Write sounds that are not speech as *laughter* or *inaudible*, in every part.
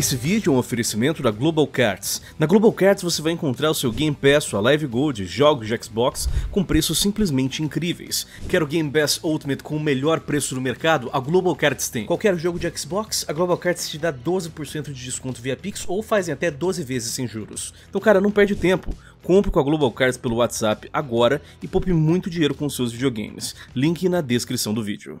Esse vídeo é um oferecimento da Global Cards. Na Global Cards você vai encontrar o seu Game Pass, sua Live Gold, jogos de Xbox com preços simplesmente incríveis. Quer o Game Pass Ultimate com o melhor preço do mercado? A Global Cards tem. Qualquer jogo de Xbox, a Global Cards te dá 12% de desconto via Pix ou fazem até 12 vezes sem juros. Então, cara, não perde tempo. Compre com a Global Cards pelo WhatsApp agora e poupe muito dinheiro com seus videogames. Link na descrição do vídeo.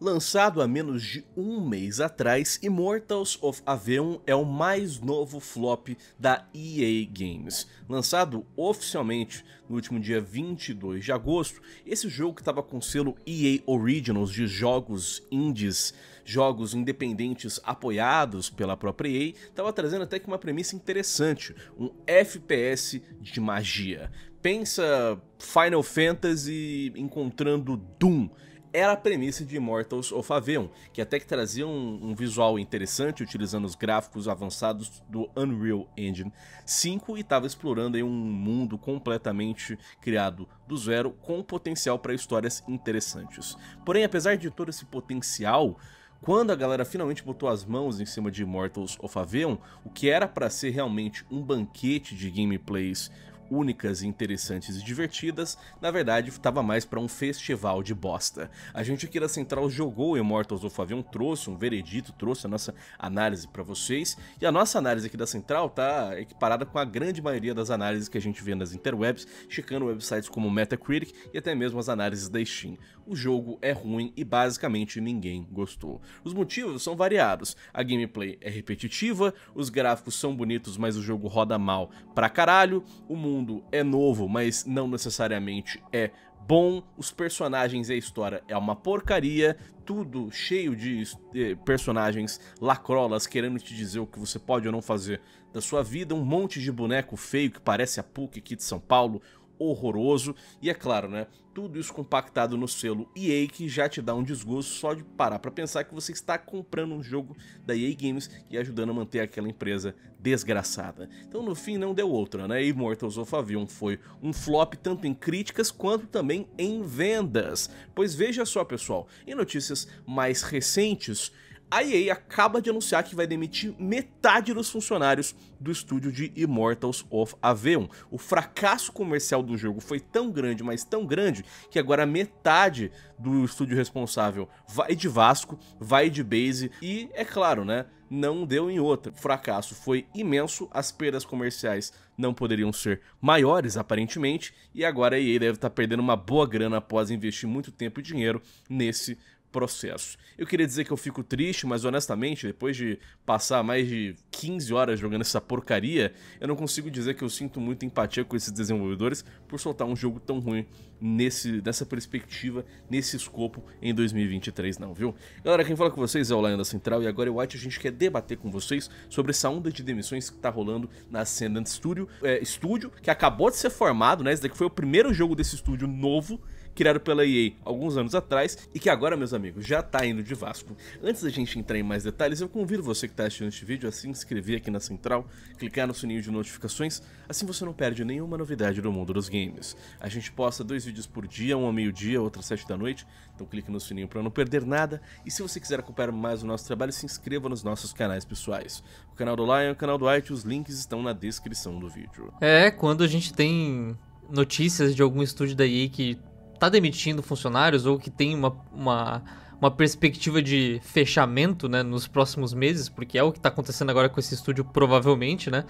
Lançado há menos de um mês atrás, Immortals of Aveum é o mais novo flop da EA Games. Lançado oficialmente no último dia 22 de agosto, esse jogo que estava com selo EA Originals de jogos indies, jogos independentes apoiados pela própria EA, estava trazendo até que uma premissa interessante, um FPS de magia. Pensa Final Fantasy encontrando Doom era a premissa de Immortals of Aveum, que até que trazia um, um, visual interessante, utilizando os gráficos avançados do Unreal Engine 5 e estava explorando um mundo completamente criado do zero, com potencial para histórias interessantes. Porém, apesar de todo esse potencial, quando a galera finalmente botou as mãos em cima de Immortals of Aveum, o que era para ser realmente um banquete de gameplays únicas, interessantes e divertidas, na verdade estava mais para um festival de bosta. A gente aqui da Central jogou Immortals of Avion, trouxe um veredito, trouxe a nossa análise para vocês, e a nossa análise aqui da Central tá equiparada com a grande maioria das análises que a gente vê nas interwebs, checando websites como Metacritic e até mesmo as análises da Steam. O jogo é ruim e basicamente ninguém gostou. Os motivos são variados, a gameplay é repetitiva, os gráficos são bonitos, mas o jogo roda mal pra caralho, o mundo mundo é novo, mas não necessariamente é bom, os personagens e a história é uma porcaria, tudo cheio de eh, personagens lacrolas querendo te dizer o que você pode ou não fazer da sua vida, um monte de boneco feio que parece a PUC aqui de São Paulo, horroroso. E é claro, né? Tudo isso compactado no selo EA que já te dá um desgosto só de parar para pensar que você está comprando um jogo da EA Games e ajudando a manter aquela empresa desgraçada. Então no fim não deu outra, né? Immortals of Avion foi um flop tanto em críticas quanto também em vendas. Pois veja só, pessoal, em notícias mais recentes, a EA acaba de anunciar que vai demitir metade dos funcionários do estúdio de Immortals of Aveum. O fracasso comercial do jogo foi tão grande, mas tão grande, que agora metade do estúdio responsável vai de Vasco, vai de Base e, é claro, né, não deu em outra. O fracasso foi imenso, as perdas comerciais não poderiam ser maiores, aparentemente, e agora a EA deve estar tá perdendo uma boa grana após investir muito tempo e dinheiro nesse processo. Eu queria dizer que eu fico triste, mas honestamente, depois de passar mais de 15 horas jogando essa porcaria, eu não consigo dizer que eu sinto muita empatia com esses desenvolvedores por soltar um jogo tão ruim nesse, nessa perspectiva, nesse escopo em 2023 não, viu? Galera, quem fala com vocês é o Lion da Central e agora é o White a gente quer debater com vocês sobre essa onda de demissões que tá rolando na Ascendant Studio, é, estúdio que acabou de ser formado, né? Esse daqui foi o primeiro jogo desse estúdio novo criado pela EA alguns anos atrás e que agora, meus amigos, já tá indo de Vasco. Antes da gente entrar em mais detalhes, eu convido você que está assistindo este vídeo a se inscrever aqui na central, clicar no sininho de notificações, assim você não perde nenhuma novidade do mundo dos games. A gente posta dois vídeos por dia, um ao meio-dia, outro às sete da noite, então clique no sininho para não perder nada. E se você quiser acompanhar mais o nosso trabalho, se inscreva nos nossos canais pessoais. O canal do Lion, o canal do White, os links estão na descrição do vídeo. É, quando a gente tem notícias de algum estúdio da EA que tá demitindo funcionários ou que tem uma, uma, uma perspectiva de fechamento né, nos próximos meses, porque é o que está acontecendo agora com esse estúdio, provavelmente, né?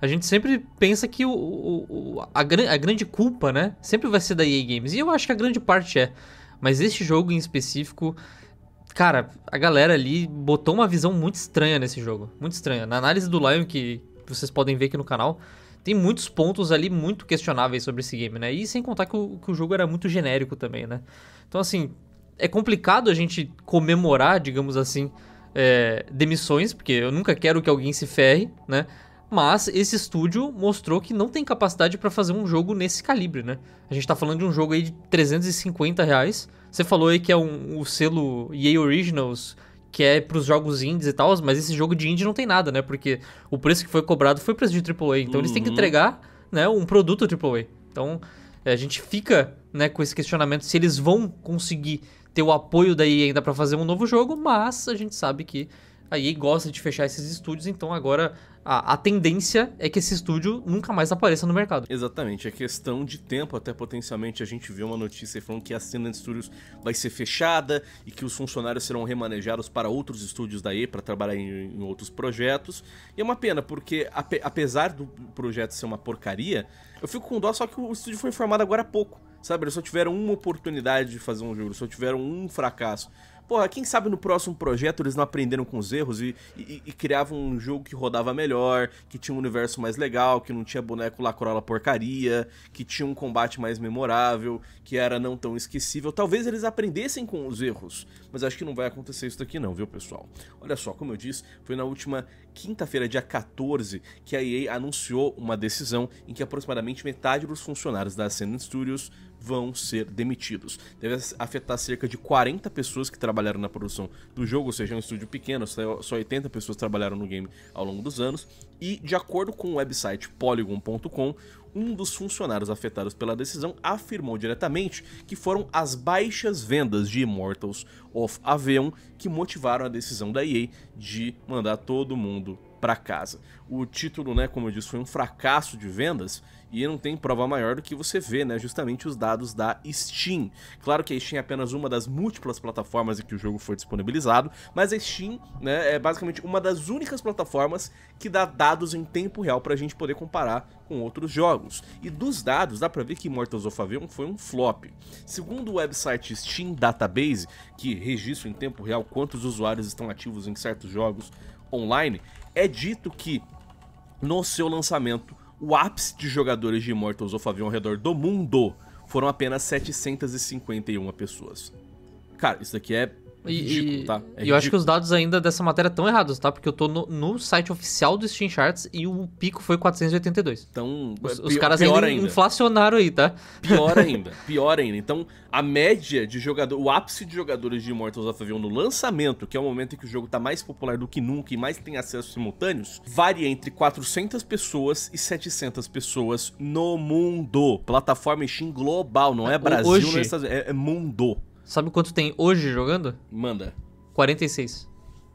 A gente sempre pensa que o, o a, a grande culpa, né? Sempre vai ser da EA Games. E eu acho que a grande parte é. Mas este jogo em específico, cara, a galera ali botou uma visão muito estranha nesse jogo. Muito estranha. Na análise do Lion, que vocês podem ver aqui no canal, tem muitos pontos ali muito questionáveis sobre esse game, né? E sem contar que o, que o jogo era muito genérico também, né? Então, assim, é complicado a gente comemorar, digamos assim, é, demissões, porque eu nunca quero que alguém se ferre, né? Mas esse estúdio mostrou que não tem capacidade para fazer um jogo nesse calibre, né? A gente tá falando de um jogo aí de 350 reais. Você falou aí que é um, o selo EA Originals que é pros jogos indies e tal, mas esse jogo de indie não tem nada, né? Porque o preço que foi cobrado foi preço de AAA, então uhum. eles têm que uhum. entregar, né, um produto AAA. Então, é, a gente fica, né, com esse questionamento se eles vão conseguir ter o apoio daí ainda para fazer um novo jogo, mas a gente sabe que a EA gosta de fechar esses estúdios, então agora a, a, tendência é que esse estúdio nunca mais apareça no mercado. Exatamente, é questão de tempo, até potencialmente a gente vê uma notícia falando que a Ascendant Studios vai ser fechada e que os funcionários serão remanejados para outros estúdios da E para trabalhar em, em, outros projetos. E é uma pena, porque apesar do projeto ser uma porcaria, eu fico com dó, só que o estúdio foi informado agora há pouco. Sabe, eles só tiveram uma oportunidade de fazer um jogo, só tiveram um fracasso porra, quem sabe no próximo projeto eles não aprenderam com os erros e, e, e criavam um jogo que rodava melhor, que tinha um universo mais legal, que não tinha boneco lacrola porcaria, que tinha um combate mais memorável, que era não tão esquecível. Talvez eles aprendessem com os erros, mas acho que não vai acontecer isso daqui não, viu, pessoal? Olha só, como eu disse, foi na última quinta-feira, dia 14, que a EA anunciou uma decisão em que aproximadamente metade dos funcionários da Ascendant Studios vão ser demitidos. Deve afetar cerca de 40 pessoas que trabalharam na produção do jogo, ou seja, é um estúdio pequeno, só 80 pessoas trabalharam no game ao longo dos anos. E, de acordo com o website polygon.com, um dos funcionários afetados pela decisão afirmou diretamente que foram as baixas vendas de Immortals of Aveon que motivaram a decisão da EA de mandar todo mundo para casa. O título, né, como eu disse, foi um fracasso de vendas e não tem prova maior do que você ver, né, justamente os dados da Steam. Claro que a Steam é apenas uma das múltiplas plataformas em que o jogo foi disponibilizado, mas a Steam, né, é basicamente uma das únicas plataformas que dá dados em tempo real para a gente poder comparar com outros jogos. E dos dados dá para ver que Mortals of Aveum foi um flop. Segundo o website Steam Database, que registra em tempo real quantos usuários estão ativos em certos jogos Online, é dito que no seu lançamento, o ápice de jogadores de Immortals of Avion ao redor do mundo foram apenas 751 pessoas. Cara, isso daqui é é e, ridículo, tá? É e eu acho que os dados ainda dessa matéria estão errados, tá? Porque eu tô no, no, site oficial do Steam Charts e o pico foi 482. Então, os, é os caras pior ainda, ainda, inflacionaram aí, tá? Pior *laughs* ainda, pior ainda. Então, a média de jogador, o ápice de jogadores de Immortals of Avion no lançamento, que é o momento em que o jogo tá mais popular do que nunca e mais tem acesso simultâneos, varia entre 400 pessoas e 700 pessoas no mundo. Plataforma Steam global, não é, ah, Brasil, é hoje, não é, é mundo. Sabe quanto tem hoje jogando? Manda. 46.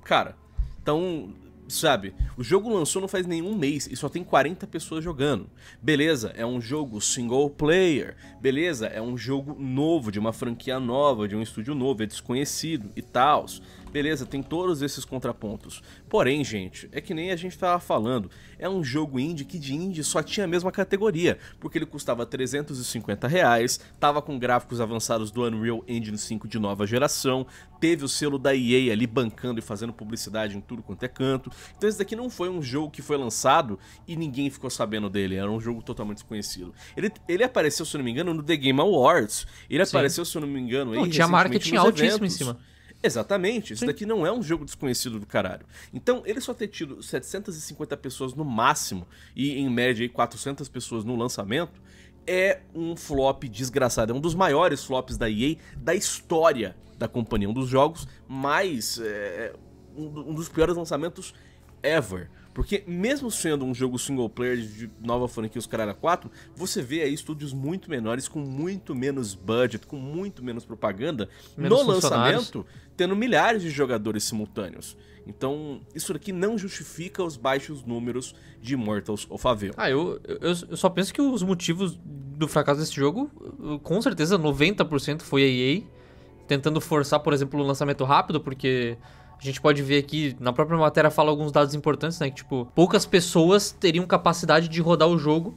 Cara, então, sabe, o jogo lançou não faz nenhum mês e só tem 40 pessoas jogando. Beleza, é um jogo single player. Beleza, é um jogo novo, de uma franquia nova, de um estúdio novo, é desconhecido e tal. Beleza, tem todos esses contrapontos. Porém, gente, é que nem a gente tava falando, é um jogo indie que de indie só tinha a mesma categoria, porque ele custava 350 reais, tava com gráficos avançados do Unreal Engine 5 de nova geração, teve o selo da EA ali bancando e fazendo publicidade em tudo quanto é canto. Então esse daqui não foi um jogo que foi lançado e ninguém ficou sabendo dele, era um jogo totalmente desconhecido. Ele, ele apareceu, se não me engano, no The Game Awards. Ele Sim. apareceu, se não me engano, não, aí, tinha marketing altíssimo em cima. Exatamente, isso daqui não é um jogo desconhecido do caralho. Então, ele só ter tido 750 pessoas no máximo e, em média, 400 pessoas no lançamento, é um flop desgraçado. É um dos maiores flops da EA da história da companhia. Um dos jogos mais. É, um, dos piores lançamentos ever. Porque mesmo sendo um jogo single player de nova franquia Os Caralho 4, você vê aí estúdios muito menores, com muito menos budget, com muito menos propaganda, menos no lançamento, tendo milhares de jogadores simultâneos. Então, isso aqui não justifica os baixos números de Mortals of Aveil. Ah, eu, eu, eu, só penso que os motivos do fracasso desse jogo, com certeza 90% foi a EA tentando forçar, por exemplo, o lançamento rápido, porque a gente pode ver aqui, na própria matéria fala alguns dados importantes, né? Que, tipo, poucas pessoas teriam capacidade de rodar o jogo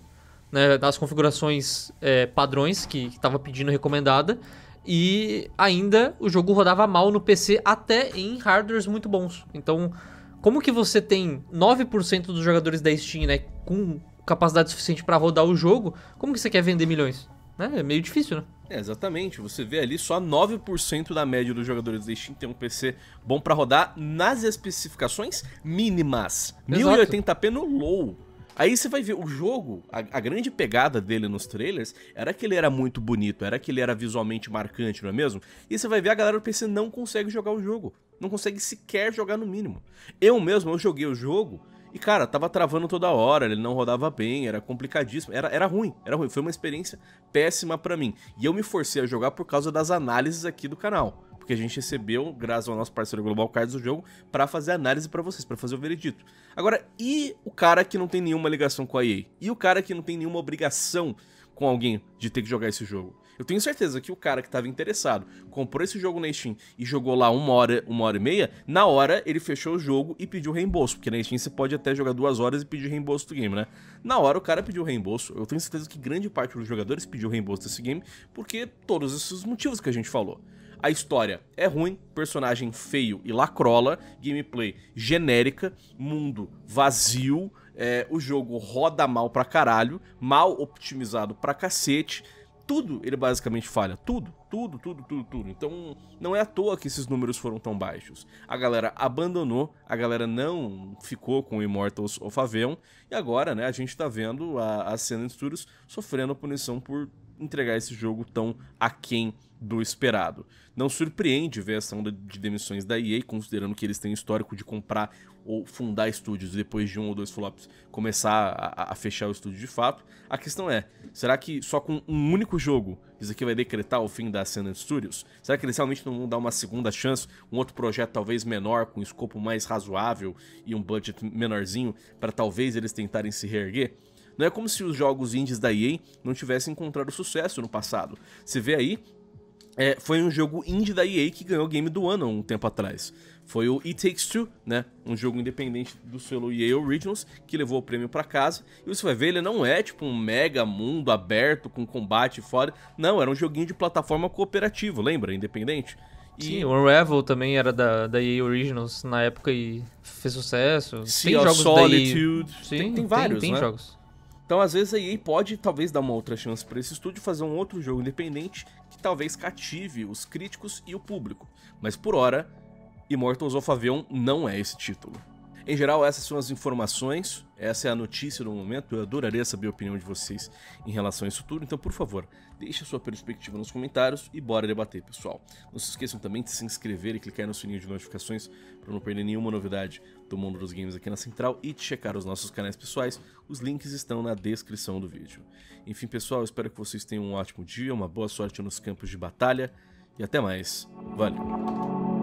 né, nas configurações é, padrões que estava pedindo recomendada. E ainda o jogo rodava mal no PC, até em hardwares muito bons. Então, como que você tem 9% dos jogadores da Steam, né? Com capacidade suficiente para rodar o jogo, como que você quer vender milhões? né? É meio difícil, né? É, exatamente. Você vê ali só 9% da média dos jogadores da Steam tem um PC bom para rodar nas especificações mínimas. Exato. 1080p no low. Aí você vai ver o jogo, a, a, grande pegada dele nos trailers era que ele era muito bonito, era que ele era visualmente marcante, não é mesmo? E você vai ver a galera do PC não consegue jogar o jogo, não consegue sequer jogar no mínimo. Eu mesmo, eu joguei o jogo e, cara, tava travando toda hora, ele não rodava bem, era complicadíssimo, era, era ruim, era ruim. Foi uma experiência péssima para mim. E eu me forcei a jogar por causa das análises aqui do canal. Porque a gente recebeu, graças ao nosso parceiro Global Cards, o jogo para fazer análise para vocês, para fazer o veredito. Agora, e o cara que não tem nenhuma ligação com a EA? E o cara que não tem nenhuma obrigação com alguém de ter que jogar esse jogo? Eu tenho certeza que o cara que estava interessado comprou esse jogo na Steam e jogou lá uma hora, uma hora e meia, na hora ele fechou o jogo e pediu reembolso, porque na Steam você pode até jogar duas horas e pedir reembolso do game, né? Na hora o cara pediu reembolso, eu tenho certeza que grande parte dos jogadores pediu reembolso desse game, porque todos esses motivos que a gente falou. A história é ruim, personagem feio e lacrola, gameplay genérica, mundo vazio, é, o jogo roda mal pra caralho, mal optimizado pra cacete, tudo ele basicamente falha. Tudo, tudo, tudo, tudo, tudo. Então não é à toa que esses números foram tão baixos. A galera abandonou, a galera não ficou com Immortals of Aveon. E agora, né, a gente tá vendo a, a cena de Studios sofrendo punição por entregar esse jogo tão aquém do esperado. Não surpreende ver essa onda de demissões da EA, considerando que eles têm histórico de comprar ou fundar estúdios e depois de um ou dois flops começar a, a, fechar o estúdio de fato. A questão é, será que só com um único jogo isso aqui vai decretar o fim da Ascendant Studios? Será que eles realmente não vão dar uma segunda chance, um outro projeto talvez menor, com um escopo mais razoável e um budget menorzinho, para talvez eles tentarem se reerguer? Não é como se os jogos indies da EA não tivessem encontrado sucesso no passado. Você vê aí é, foi um jogo indie da EA que ganhou o game do ano um tempo atrás. Foi o It Takes Two, né? Um jogo independente do selo EA Originals que levou o prêmio para casa. E você vai ver, ele não é tipo um mega mundo aberto com combate fora. Não, era um joguinho de plataforma cooperativo, lembra? Independente. E... Sim, o Unravel também era da, da EA Originals na época e fez sucesso. Sea tem jogos Solitude. Sim, tem, tem vários, tem, tem né? jogos. Então, às vezes, a EA pode talvez dar uma outra chance para esse estúdio fazer um outro jogo independente que talvez cative os críticos e o público. Mas por hora, Immortals of Avion não é esse título. Em geral, essas são as informações, essa é a notícia do momento. Eu adoraria saber a opinião de vocês em relação a isso tudo, então, por favor, deixe a sua perspectiva nos comentários e bora debater, pessoal. Não se esqueçam também de se inscrever e clicar no sininho de notificações para não perder nenhuma novidade do mundo dos games aqui na Central e de checar os nossos canais pessoais. Os links estão na descrição do vídeo. Enfim, pessoal, espero que vocês tenham um ótimo dia, uma boa sorte nos campos de batalha e até mais. Valeu!